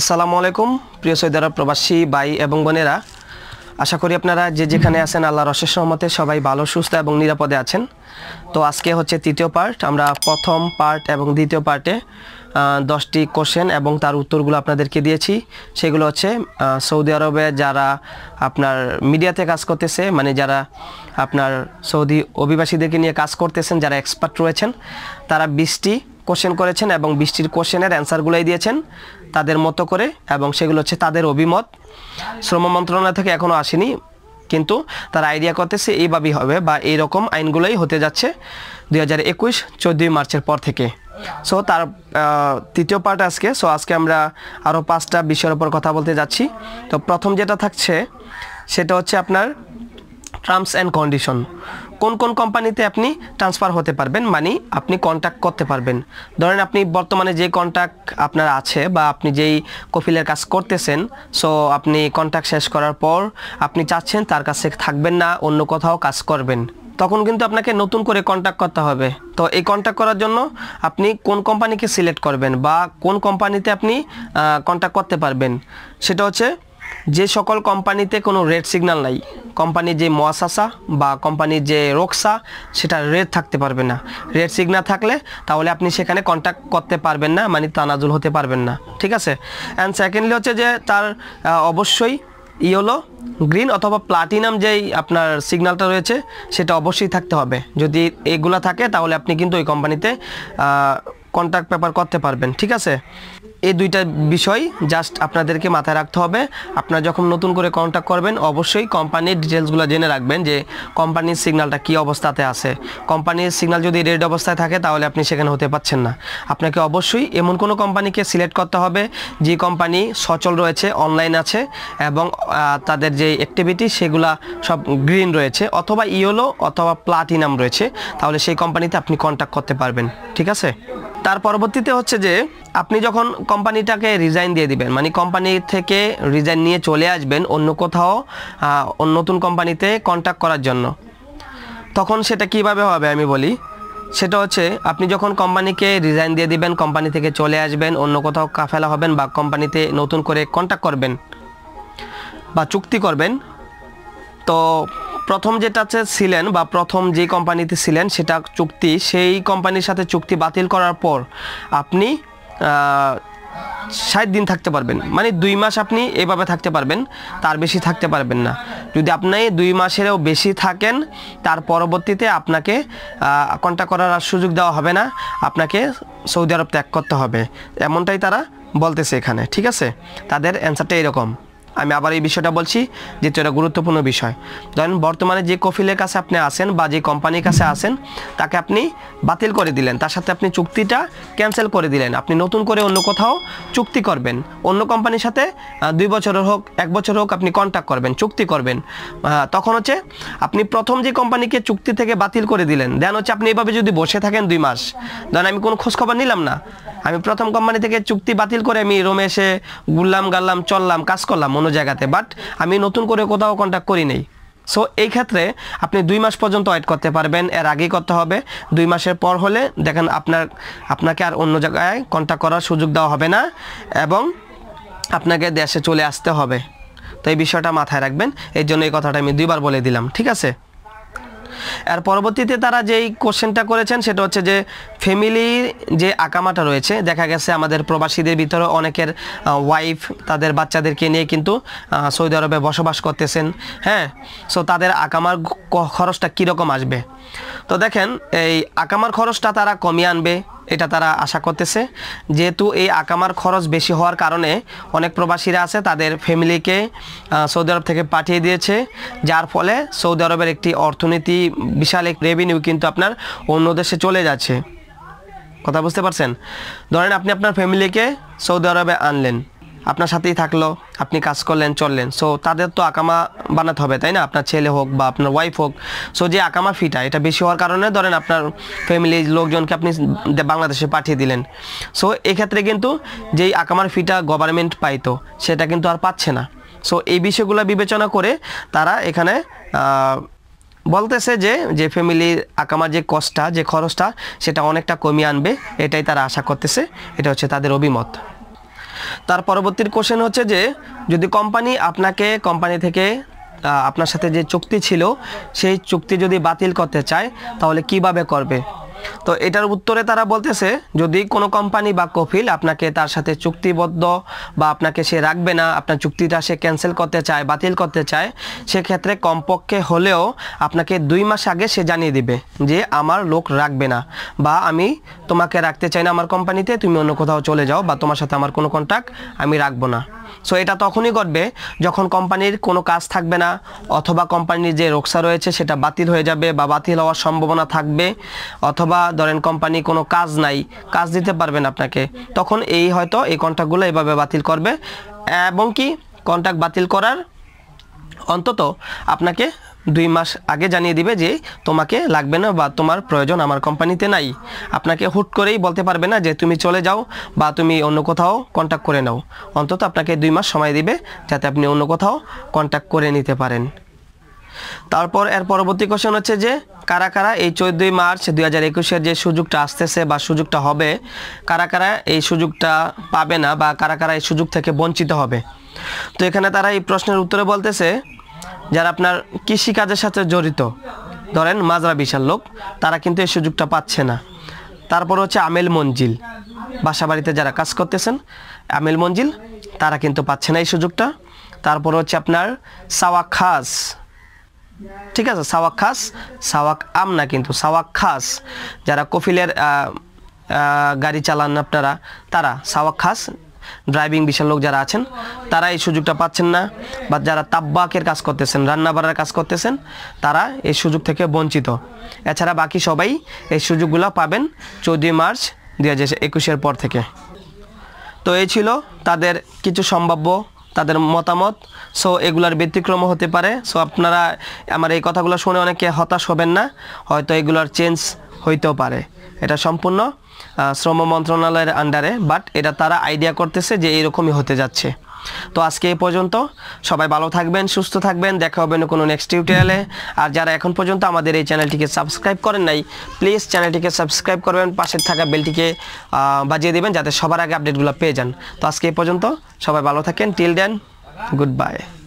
আসসালামু আলাইকুম প্রিয় সৈদারা প্রবাসী ভাই এবং বোনেরা আশা করি আপনারা যে যেখানে আছেন আল্লাহ রসের রহমতে সবাই ভালো সুস্থ এবং নিরাপদে আছেন তো আজকে হচ্ছে তৃতীয় পার্ট আমরা প্রথম পার্ট এবং দ্বিতীয় পার্টে দশটি কোশ্চেন এবং তার উত্তরগুলো আপনাদেরকে দিয়েছি সেগুলো হচ্ছে সৌদি আরবে যারা আপনার মিডিয়াতে কাজ করতেছে মানে যারা আপনার সৌদি অভিবাসীদেরকে নিয়ে কাজ করতেছেন যারা এক্সপার্ট রয়েছেন তারা বিশটি কোশ্চেন করেছেন এবং বৃষ্টির কোশ্চেনের অ্যান্সারগুলোই দিয়েছেন তাদের মতো করে এবং সেগুলো হচ্ছে তাদের অভিমত শ্রম মন্ত্রণালয় থেকে এখনও আসেনি কিন্তু তার আইডিয়া করতেছে এইভাবেই হবে বা এই রকম আইনগুলোই হতে যাচ্ছে দুই হাজার একুশ চোদ্দোই মার্চের পর থেকে সো তার তৃতীয় পার্ট আজকে সো আজকে আমরা আরও পাঁচটা বিষয়ের ওপর কথা বলতে যাচ্ছি তো প্রথম যেটা থাকছে সেটা হচ্ছে আপনার টার্মস অ্যান্ড কন্ডিশন কোন কোন কোম্পানিতে আপনি ট্রান্সফার হতে পারবেন মানে আপনি কন্ট্যাক্ট করতে পারবেন ধরেন আপনি বর্তমানে যে কন্ট্যাক্ট আপনার আছে বা আপনি যেই কফিলের কাজ করতেছেন সো আপনি কন্ট্যাক্ট শেষ করার পর আপনি চাচ্ছেন তার কাছে থাকবেন না অন্য কোথাও কাজ করবেন তখন কিন্তু আপনাকে নতুন করে কন্ট্যাক্ট করতে হবে তো এই কন্ট্যাক্ট করার জন্য আপনি কোন কোম্পানিকে সিলেক্ট করবেন বা কোন কোম্পানিতে আপনি কন্ট্যাক্ট করতে পারবেন সেটা হচ্ছে যে সকল কোম্পানিতে কোনো রেড সিগন্যাল নাই কোম্পানির যে মহাশাসা বা কোম্পানির যে রোকসা সেটা রেড থাকতে পারবে না রেড সিগন্যাল থাকলে তাহলে আপনি সেখানে কন্ট্যাক্ট করতে পারবেন না মানে তানাজুল হতে পারবেন না ঠিক আছে অ্যান্ড সেকেন্ডলি হচ্ছে যে তার অবশ্যই ইয়েলো গ্রিন অথবা প্লাটিনাম যেই আপনার সিগন্যালটা রয়েছে সেটা অবশ্যই থাকতে হবে যদি এগুলো থাকে তাহলে আপনি কিন্তু ওই কোম্পানিতে কন্ট্রাক্ট পেপার করতে পারবেন ঠিক আছে এই দুইটা বিষয় জাস্ট আপনাদেরকে মাথায় রাখতে হবে আপনারা যখন নতুন করে কন্ট্যাক্ট করবেন অবশ্যই কোম্পানির ডিটেলসগুলো জেনে রাখবেন যে কোম্পানির সিগন্যালটা কি অবস্থাতে আছে কোম্পানির সিগন্যাল যদি রেড অবস্থায় থাকে তাহলে আপনি সেখানে হতে পাচ্ছেন না আপনাকে অবশ্যই এমন কোনো কোম্পানিকে সিলেক্ট করতে হবে যে কোম্পানি সচল রয়েছে অনলাইন আছে এবং তাদের যে অ্যাক্টিভিটি সেগুলা সব গ্রিন রয়েছে অথবা ইয়েলো অথবা প্লাটিনাম রয়েছে তাহলে সেই কোম্পানিতে আপনি কন্ট্যাক্ট করতে পারবেন ঠিক আছে তার পরবর্তীতে হচ্ছে যে আপনি যখন কোম্পানিটাকে রিজাইন দিয়ে দিবেন মানে কোম্পানি থেকে রিজাইন নিয়ে চলে আসবেন অন্য কোথাও নতুন কোম্পানিতে কন্ট্যাক্ট করার জন্য তখন সেটা কিভাবে হবে আমি বলি সেটা হচ্ছে আপনি যখন কোম্পানিকে রিজাইন দিয়ে দিবেন কোম্পানি থেকে চলে আসবেন অন্য কোথাও কাফেলা হবেন বা কোম্পানিতে নতুন করে কন্ট্যাক্ট করবেন বা চুক্তি করবেন তো প্রথম যেটাতে ছিলেন বা প্রথম যে কোম্পানিতে ছিলেন সেটা চুক্তি সেই কোম্পানির সাথে চুক্তি বাতিল করার পর আপনি ষাট দিন থাকতে পারবেন মানে দুই মাস আপনি এভাবে থাকতে পারবেন তার বেশি থাকতে পারবেন না যদি আপনি দুই মাসেরও বেশি থাকেন তার পরবর্তীতে আপনাকে কন্ট্যাক্ট করার আর সুযোগ দেওয়া হবে না আপনাকে সৌদি আরব ত্যাগ করতে হবে এমনটাই তারা বলতেছে এখানে ঠিক আছে তাদের অ্যান্সারটা এরকম আমি আবার এই বিষয়টা বলছি যেহেতু এটা গুরুত্বপূর্ণ বিষয় ধরেন বর্তমানে যে কফিলের কাছে আপনি আসেন বা যে কোম্পানির কাছে আসেন তাকে আপনি বাতিল করে দিলেন তার সাথে আপনি চুক্তিটা ক্যান্সেল করে দিলেন আপনি নতুন করে অন্য কোথাও চুক্তি করবেন অন্য কোম্পানির সাথে দুই বছরের হোক এক বছর হোক আপনি কন্ট্যাক্ট করবেন চুক্তি করবেন তখন হচ্ছে আপনি প্রথম যে কোম্পানিকে চুক্তি থেকে বাতিল করে দিলেন দেন হচ্ছে আপনি এভাবে যদি বসে থাকেন দুই মাস ধরেন আমি কোনো খোঁজখবর নিলাম না আমি প্রথম কোম্পানি থেকে চুক্তি বাতিল করে আমি রোমে এসে ঘুরলাম গাললাম চললাম কাজ করলাম অন্য জায়গাতে বাট আমি নতুন করে কোথাও কন্ট্যাক্ট করি নেই সো এই ক্ষেত্রে আপনি দুই মাস পর্যন্ত ওয়েট করতে পারবেন এর আগেই করতে হবে দুই মাসের পর হলে দেখেন আপনার আপনাকে আর অন্য জায়গায় কন্ট্যাক্ট করার সুযোগ দেওয়া হবে না এবং আপনাকে দেশে চলে আসতে হবে তো এই বিষয়টা মাথায় রাখবেন এই জন্য এই কথাটা আমি দুইবার বলে দিলাম ঠিক আছে আর পরবর্তীতে তারা যেই কোশ্চেনটা করেছেন সেটা হচ্ছে যে ফ্যামিলির যে আকামাটা রয়েছে দেখা গেছে আমাদের প্রবাসীদের ভিতরে অনেকের ওয়াইফ তাদের বাচ্চাদেরকে নিয়ে কিন্তু সৌদি আরবে বসবাস করতেছেন হ্যাঁ সো তাদের আকামার খরচটা কীরকম আসবে তো দেখেন এই আকামার খরচটা তারা কমিয়ে আনবে এটা তারা আশা করতেছে যেহেতু এই আকামার খরচ বেশি হওয়ার কারণে অনেক প্রবাসীরা আছে তাদের ফ্যামিলিকে সৌদি আরব থেকে পাঠিয়ে দিয়েছে যার ফলে সৌদি আরবের একটি অর্থনীতি বিশাল এক রেভিনিউ কিন্তু আপনার অন্য দেশে চলে যাচ্ছে কথা বুঝতে পারছেন ধরেন আপনি আপনার ফ্যামিলিকে সৌদি আরবে আনলেন আপনার সাথেই থাকলো আপনি কাজ করলেন চললেন সো তাদের তো আকামা বানাতে হবে তাই না আপনার ছেলে হোক বা আপনার ওয়াইফ হোক সো যে আকামা ফিটা এটা বেশি হওয়ার কারণে ধরেন আপনার ফ্যামিলির লোকজনকে আপনি বাংলাদেশে পাঠিয়ে দিলেন সো এক্ষেত্রে কিন্তু যেই আকামার ফিটা গভর্নমেন্ট পাইতো সেটা কিন্তু আর পাচ্ছে না সো এই বিষয়গুলো বিবেচনা করে তারা এখানে বলতেছে যে যে ফ্যামিলির আকামার যে কষ্টটা যে খরচটা সেটা অনেকটা কমিয়ে আনবে এটাই তারা আশা করতেছে এটা হচ্ছে তাদের অভিমত তার পরবর্তীর কোশ্চেন হচ্ছে যে যদি কোম্পানি আপনাকে কোম্পানি থেকে আপনার সাথে যে চুক্তি ছিল সেই চুক্তি যদি বাতিল করতে চায় তাহলে কিভাবে করবে তো এটার উত্তরে তারা বলতেছে যদি কোনো কোম্পানি বা কফিল আপনাকে তার সাথে চুক্তিবদ্ধ বা আপনাকে সে রাখবে না আপনার চুক্তিটা সে ক্যান্সেল করতে চায় বাতিল করতে চায় সেক্ষেত্রে কমপক্ষে হলেও আপনাকে দুই মাস আগে সে জানিয়ে দিবে যে আমার লোক রাখবে না বা আমি তোমাকে রাখতে চাই না আমার কোম্পানিতে তুমি অন্য কোথাও চলে যাও বা তোমার সাথে আমার কোনো কন্ট্যাক্ট আমি রাখবো না সো এটা তখনই ঘটবে যখন কোম্পানির কোনো কাজ থাকবে না অথবা কোম্পানির যে রোকসা রয়েছে সেটা বাতিল হয়ে যাবে বা বাতিল হওয়ার সম্ভাবনা থাকবে অথবা অথবা ধরেন কোম্পানি কোনো কাজ নাই কাজ দিতে পারবেন আপনাকে তখন এই হয়তো এই কন্ট্রাক্টগুলো এভাবে বাতিল করবে এবং কি কন্ট্রাক্ট বাতিল করার অন্তত আপনাকে দুই মাস আগে জানিয়ে দিবে যে তোমাকে লাগবে না বা তোমার প্রয়োজন আমার কোম্পানিতে নাই আপনাকে হুট করেই বলতে পারবে না যে তুমি চলে যাও বা তুমি অন্য কোথাও কন্ট্যাক্ট করে নাও অন্তত আপনাকে দুই মাস সময় দিবে যাতে আপনি অন্য কোথাও কন্ট্যাক্ট করে নিতে পারেন তারপর এর পরবর্তী কোশ্চেন হচ্ছে যে কারা কারা এই চোদ্দই মার্চ দুই হাজার একুশের যে সুযোগটা আসতেছে বা সুযোগটা হবে কারা কারা এই সুযোগটা পাবে না বা কারা কারা এই সুযোগ থেকে বঞ্চিত হবে তো এখানে তারা এই প্রশ্নের উত্তরে বলতেছে যারা আপনার কৃষিকাজের সাথে জড়িত ধরেন মাজরা বিশাল লোক তারা কিন্তু এই সুযোগটা পাচ্ছে না তারপর হচ্ছে আমেল মঞ্জিল বাসা বাড়িতে যারা কাজ করতেছেন আমেল মঞ্জিল তারা কিন্তু পাচ্ছে না এই সুযোগটা তারপর হচ্ছে আপনার সাওয়া খাস ঠিক আছে সাওয়াক খাস সাওয়াক আম না কিন্তু সাওয়াক খাস যারা কফিলের গাড়ি চালান আপনারা তারা সাওয়াক খাস ড্রাইভিং বিশাল লোক যারা আছেন তারা এই সুযোগটা পাচ্ছেন না বা যারা তাব্বাকের কাজ করতেছেন রান্নাবাড়ার কাজ করতেছেন তারা এই সুযোগ থেকে বঞ্চিত এছাড়া বাকি সবাই এই সুযোগগুলো পাবেন চৌদ্দই মার্চ দু হাজার একুশের পর থেকে তো এই ছিল তাদের কিছু সম্ভাব্য তাদের মতামত সো এগুলার ব্যতিক্রম হতে পারে সো আপনারা আমার এই কথাগুলো শুনে অনেকে হতাশ হবেন না হয়তো এগুলার চেঞ্জ হইতেও পারে এটা সম্পূর্ণ শ্রম মন্ত্রণালয়ের আন্ডারে বাট এটা তারা আইডিয়া করতেছে যে এরকমই হতে যাচ্ছে তো আজকে এই পর্যন্ত সবাই ভালো থাকবেন সুস্থ থাকবেন দেখা হবে না কোনো নেক্সট টিউটোরিয়ালে আর যারা এখন পর্যন্ত আমাদের এই চ্যানেলটিকে সাবস্ক্রাইব করেন নাই প্লিজ চ্যানেলটিকে সাবস্ক্রাইব করবেন পাশে থাকা বেলটিকে বাজিয়ে দেবেন যাতে সবার আগে আপডেটগুলো পেয়ে যান তো আজকে এই পর্যন্ত সবাই ভালো থাকেন টিল দেন গুড বাই